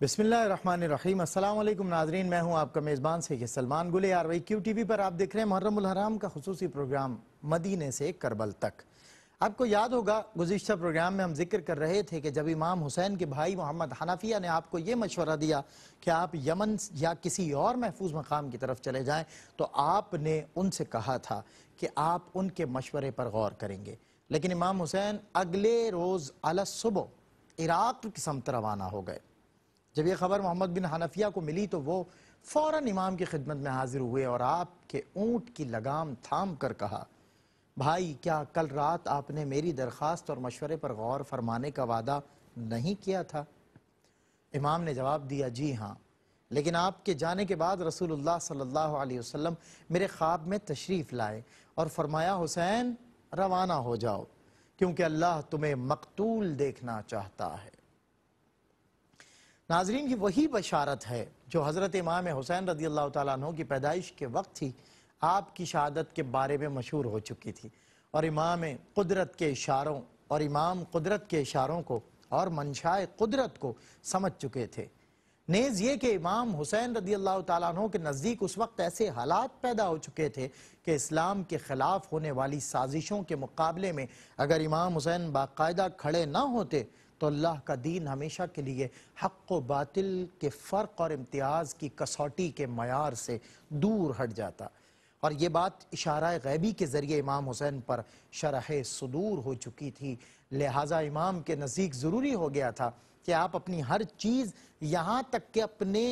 बिसमीम अल्लाम नाजरीन मैं हूं आपका मेज़बान से सलमान गुले आर वही क्यू टी वी पर आप देख रहे हैं मुहर्रम हराम का खसूस प्रोग्राम मदीने से करबल तक आपको याद होगा गुज्त प्रोग्राम में हम जिक्र कर रहे थे कि जब इमाम हुसैन के भाई मोहम्मद हनाफिया ने आपको ये मशवरा दिया कि आप यमन या किसी और महफूज मकाम की तरफ चले जाएँ तो आपने उनसे कहा था कि आप उनके मशवरे पर गौर करेंगे लेकिन इमाम हुसैन अगले रोज़ अलसुबह इराक की समत रवाना हो गए जब यह खबर मोहम्मद बिन हनफिया को मिली तो वो फौरन इमाम की खिदमत में हाजिर हुए और आपके ऊँट की लगाम थाम कर कहा भाई क्या कल रात आपने मेरी दरख्वास्त और मशवरे पर गौर फरमाने का वादा नहीं किया था इमाम ने जवाब दिया जी हाँ लेकिन आपके जाने के बाद रसूलुल्लाह सल्लल्लाहु अलैहि वसल्लम मेरे ख्वाब में तशरीफ़ लाए और फरमाया हुसैन रवाना हो जाओ क्योंकि अल्लाह तुम्हें मकतूल देखना चाहता है नाजरीन की वही बशारत है जो हज़रत इमाम हुसैन रदी अल्लाह तु की पैदाइश के वक्त ही आपकी शहादत के बारे में मशहूर हो चुकी थी और इमाम कुदरत के इशारों और इमाम कुदरत के इशारों को और मंशाए कुदरत को समझ चुके थे नेज़ ये कि इमाम हुसैन रदी अल्लाह तु के नज़दीक उस वक्त ऐसे हालात पैदा हो चुके थे कि इस्लाम के ख़िलाफ़ होने वाली साजिशों के मुकाबले में अगर इमाम हुसैन बाकायदा खड़े ना होते तो अल्लाह का दीन हमेशा के लिए हक व बातिल के फ़र्क और इम्तियाज़ की कसौटी के मैार से दूर हट जाता और ये बात इशारा गैबी के ज़रिए इमाम हुसैन पर शरह सदूर हो चुकी थी लिहाजा इमाम के नज़दीक ज़रूरी हो गया था कि आप अपनी हर चीज़ यहाँ तक के अपने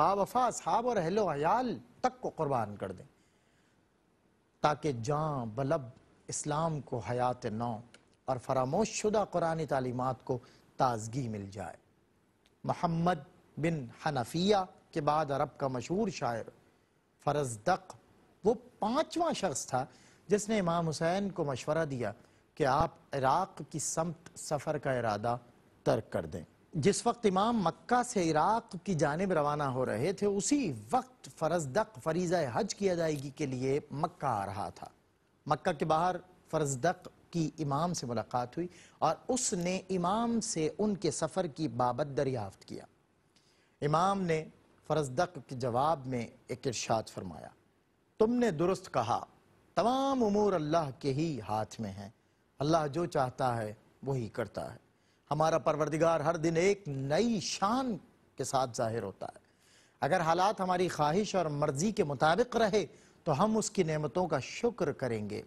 बावफा साहब और अहलो हयाल तक को कुर्बान कर दें ताकि जाँ बलब इस्लाम को हयात नौ और फरामोश शुदा कुरानी तालीमत को ताजगी मिल जाए मोहम्मद बिन हनफिया के बाद अरब का मशहूर शायर फरजदक वो पाँचवा शख्स था जिसने इमाम हुसैन को मशवरा दिया कि आप इराक़ की समत सफ़र का इरादा तर्क कर दें जिस वक्त इमाम मक्का से इराक़ की जानब रवाना हो रहे थे उसी वक्त फरजदक फरीज़ा हज की अदायगी के लिए मक्का आ रहा था मक्का के बाहर फरजदक की इमाम से मुलाकात हुई और उसने इमाम से उनके सफ़र की बाबत दरियाफ्त किया इमाम ने फरजदक के जवाब में एक इर्शाद फरमाया तुमने दुरुस्त कहा तमाम उमूर अल्लाह के ही हाथ में हैं अल्लाह जो चाहता है वही करता है हमारा परवरदिगार हर दिन एक नई शान के साथ जाहिर होता है अगर हालात हमारी ख्वाहिश और मर्ज़ी के मुताबिक रहे तो हम उसकी नेमतों का शुक्र करेंगे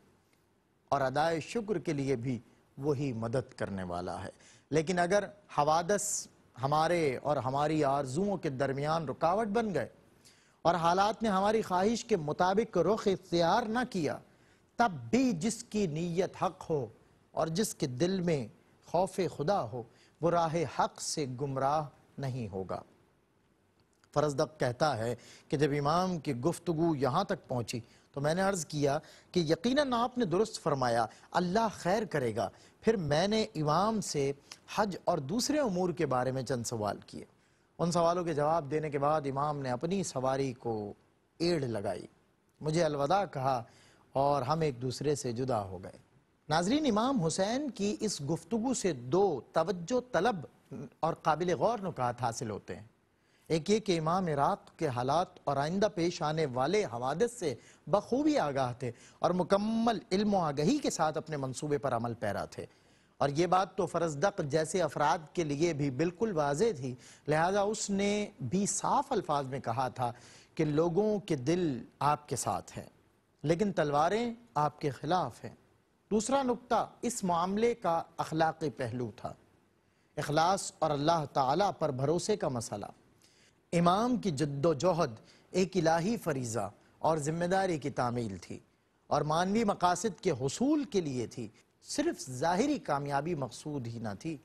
और अदाए शुक्र के लिए भी वही मदद करने वाला है लेकिन अगर हवादस हमारे और हमारी आरजुओं के दरमियान रुकावट बन गए और हालात ने हमारी ख्वाहिश के मुताबिक रुख इख्तियार ना किया तब भी जिसकी नीयत हक हो और जिसके दिल में खौफ खुदा हो वो राह हक से गुमराह नहीं होगा फरजदक कहता है कि जब इमाम की गुफ्तु यहाँ तक पहुँची तो मैंने अर्ज़ किया कि यकीनन आपने दुरुस्त फरमाया अल्लाह खैर करेगा फिर मैंने इमाम से हज और दूसरे अमूर के बारे में चंद सवाल किए उन सवालों के जवाब देने के बाद इमाम ने अपनी सवारी को एड़ लगाई मुझे अलविदा कहा और हम एक दूसरे से जुदा हो गए नाजरीन इमाम हुसैन की इस गुफ्तु से दो तवज्जो तलब और काबिल गौर नुकात हासिल होते हैं एक ये कि इमाम इराक के हालात और आइंदा पेश आने वाले हवादस से बखूबी आगाह थे और मुकम्मल इल्म आगही के साथ अपने मनसूबे पर अमल पैरा थे और ये बात तो फरजदक जैसे अफराद के लिए भी बिल्कुल वाज थी लिहाजा उसने भी साफ अल्फाज में कहा था कि लोगों के दिल आपके साथ हैं लेकिन तलवारें आपके खिलाफ हैं दूसरा नुकता इस मामले का अखलाक पहलू था अखलास और अल्लाह ताला पर भरोसे का मसला इमाम की जद्दोजहद एक इलाही फरीज़ा और ज़िम्मेदारी की तामील थी और मानवी मकासद के हसूल के लिए थी सिर्फ ज़ाहरी कामयाबी मकसूद ही ना थी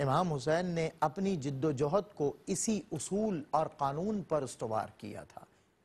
इमाम हुसैन ने अपनी जद्दोजहद को इसी असूल और क़ानून पर उसवार किया था